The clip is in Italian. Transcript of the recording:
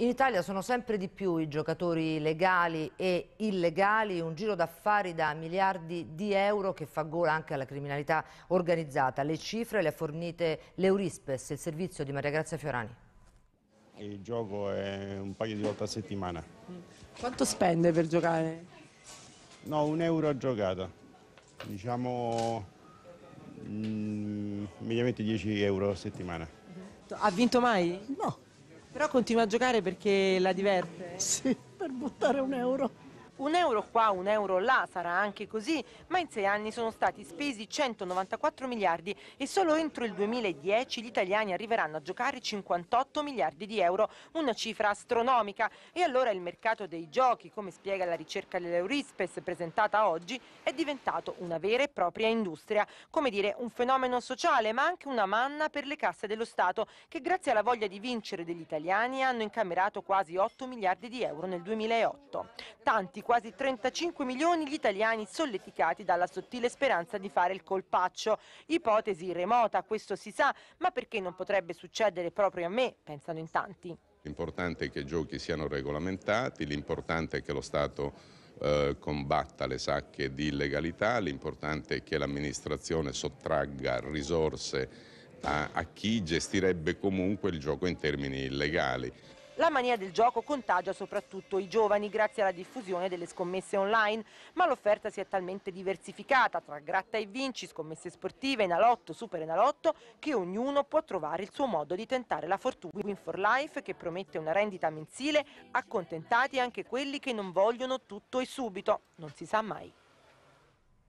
In Italia sono sempre di più i giocatori legali e illegali, un giro d'affari da miliardi di euro che fa gola anche alla criminalità organizzata. Le cifre le ha fornite l'Eurispes, il servizio di Maria Grazia Fiorani. Il gioco è un paio di volte a settimana. Quanto spende per giocare? No, un euro a giocata. Diciamo mm, mediamente 10 euro a settimana. Ha vinto mai? No. Però continua a giocare perché la diverte? Sì, per buttare un euro. Un euro qua, un euro là, sarà anche così, ma in sei anni sono stati spesi 194 miliardi e solo entro il 2010 gli italiani arriveranno a giocare 58 miliardi di euro, una cifra astronomica. E allora il mercato dei giochi, come spiega la ricerca dell'Eurispes presentata oggi, è diventato una vera e propria industria, come dire un fenomeno sociale ma anche una manna per le casse dello Stato che grazie alla voglia di vincere degli italiani hanno incamerato quasi 8 miliardi di euro nel 2008. Tanti quasi 35 milioni gli italiani solleticati dalla sottile speranza di fare il colpaccio. Ipotesi remota, questo si sa, ma perché non potrebbe succedere proprio a me, pensano in tanti. L'importante è che i giochi siano regolamentati, l'importante è che lo Stato eh, combatta le sacche di illegalità, l'importante è che l'amministrazione sottragga risorse a, a chi gestirebbe comunque il gioco in termini illegali. La mania del gioco contagia soprattutto i giovani grazie alla diffusione delle scommesse online, ma l'offerta si è talmente diversificata tra gratta e vinci, scommesse sportive, enalotto, super enalotto, che ognuno può trovare il suo modo di tentare la fortuna. Win for Life che promette una rendita mensile, accontentati anche quelli che non vogliono tutto e subito, non si sa mai.